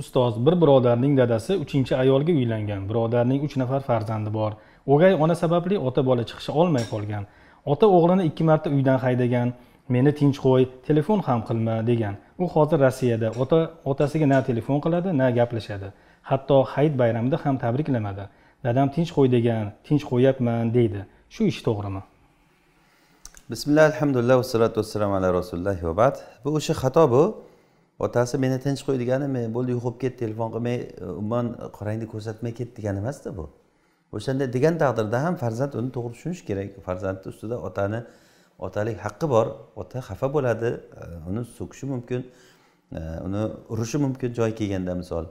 ustoz bir birodarning dadasi uchinchi ayolga uylangan birodarning uch nafar farzandi bor o'gay ona sababli ota bola chiqisha olmay qolgan ota o'g'lini ikki marta uydan haydagan meni tinch qo'y telefon ham qilma degan u hozir rossiyada ota otasiga na telefon qiladi na gaplashadi hatto hayit bayramida ham tabriklamadi dadam tinch qo'y degan tinch qo'yyapman deydi shu ish to'g'rimi bismillah alhamdulillah vassalatu vassalam ala rasulillah va bu o'sha xato bu otasi meni tinch qo'y deganimi men bo'ldi uyg'onib ket telefon qilmay e, umuman qorangni ko'rsatmay ket degani emasda bu o'shanday degan taqdirda ham farzand uni to'g'ri tushunish kerak farzandni ustida otani otalik haqqi bor ota xafa bo'ladi e, uni so'kishi mumkin e, uni urishi mumkin joyi kelganda misol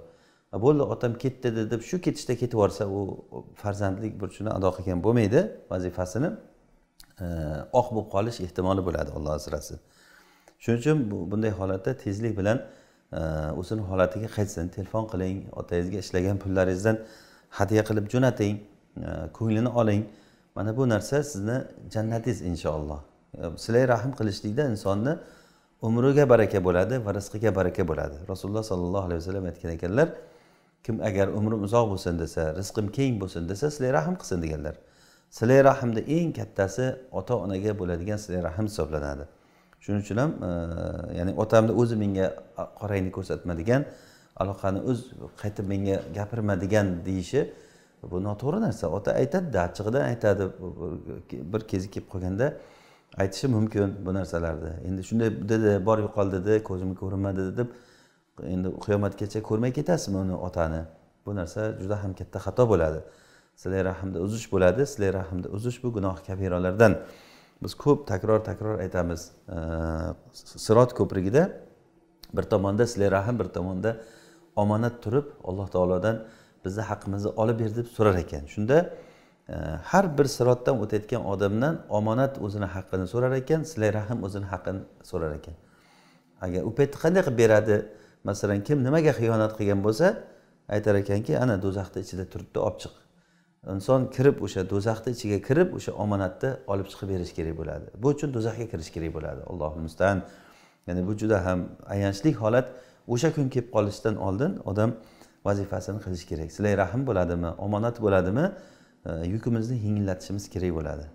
bo'ldi otam ketdi dedi deb shu ketishda ketib yuborsa u farzandlik burchini ado qilgan bo'lmaydi vazifasini oq bo'lib qolish ehtimoli bo'ladi olloh asrasin shuning uchun bunday holatda tezlik bilan e, o'zini holatiga qaytsin telefon qiling otangizga ishlagan pullaringizdan hadya qilib jo'nating e, ko'nglini oling mana bu narsa sizni jannatingiz inshaalloh e, silay rahm qilishlikda insonni umriga baraka bo'ladi va rizqiga baraka bo'ladi rasululloh sollallohu alayhi vasallam aytgan ekanlar kim agar umrim uzoq bo'lsin desa rizqim keng bo'lsin desa silay rahm qilsin deganlar silay rahmni eng kattasi ota onaga bo'ladigan silay rahm hisoblanadi shuning uchun ham e, ya'ni otamni o'zi menga qorangni ko'rsatma degan aloqani o'z qaytib menga gapirma degan deyishi bu noto'g'ri narsa ota aytadida achchig'idan aytadi bir kezi kelib qolganda aytishi mumkin bu narsalarni endi shunday dedi bor yo'qol dedi ko'zimga ko'rinmadi deb endi qiyomatgacha ko'rmay ketasizmi uni otani bu narsa juda ham katta xato bo'ladi sizlar rahmda uzish bo'ladi sizlar rahmda uzish bu gunoh kabiralardan biz ko'p takror takror aytamiz e, sirot ko'prigida bir tomonda sila rahm bir tomonda omonat turib alloh taolodan bizni haqqimizni olib ber deb so'rar ekan shunda e, har bir sirotdan o'tayotgan odamdan omonat o'zini haqqini so'rar ekan sila rahm o'zini haqqini so'rar ekan agar u paytda qanday qilib beradi masalan kim nimaga xiyonat qilgan bo'lsa aytar ekanki ana do'zaxni ichida turibdi olib chiq inson kirib o'sha do'zaxni ichiga kirib o'sha omonatni olib chiqib berish kerak bo'ladi bu uchun do'zaxga kirish kerak bo'ladi allohu mustan ya'ni bu juda ham ayanchli holat o'sha kun kelib qolishidan oldin odam vazifasini qilish kerak silay rahm bo'ladimi omonat bo'ladimi yukimizni yengillatishimiz kerak bo'ladi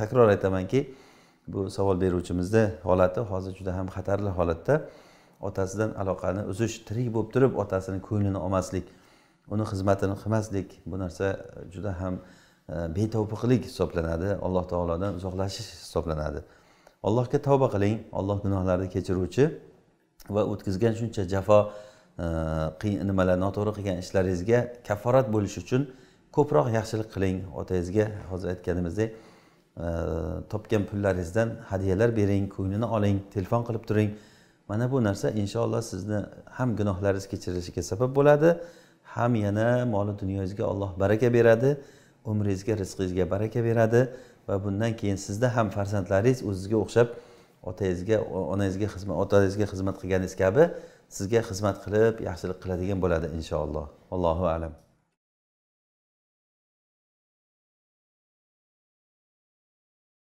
takror aytamanki bu savol beruvchimizni holati hozir juda ham xatarli holatda otasidan aloqani uzish tirik bo'lib turib otasini ko'nglini olmaslik uni xizmatini qilmaslik bu narsa e, juda ham e, betavfiqlik hisoblanadi alloh taolodan uzoqlashish hisoblanadi allohga tavba qiling alloh gunohlarni kechiruvchi va o'tkazgan shuncha jafo e, qiyin nimalar noto'g'ri qilgan ishlaringizga kafforat bo'lish uchun ko'proq yaxshilik qiling otangizga hozir aytganimizdek topgan pullaringizdan hadyalar bering ko'nglini oling telefon qilib turing mana bu narsa inshaalloh sizni ham gunohlaringiz kechirilishiga sabab bo'ladi ham yana moli dunyoyingizga olloh baraka beradi umringizga rizqingizga baraka beradi va bundan keyin sizda ham farzandlaringiz o'zizga o'xshab otangizga onangizga xizmat otangizga xizmat qilganingiz kabi sizga xizmat qilib yaxshilik qiladigan bo'ladi inshaalloh allohu alam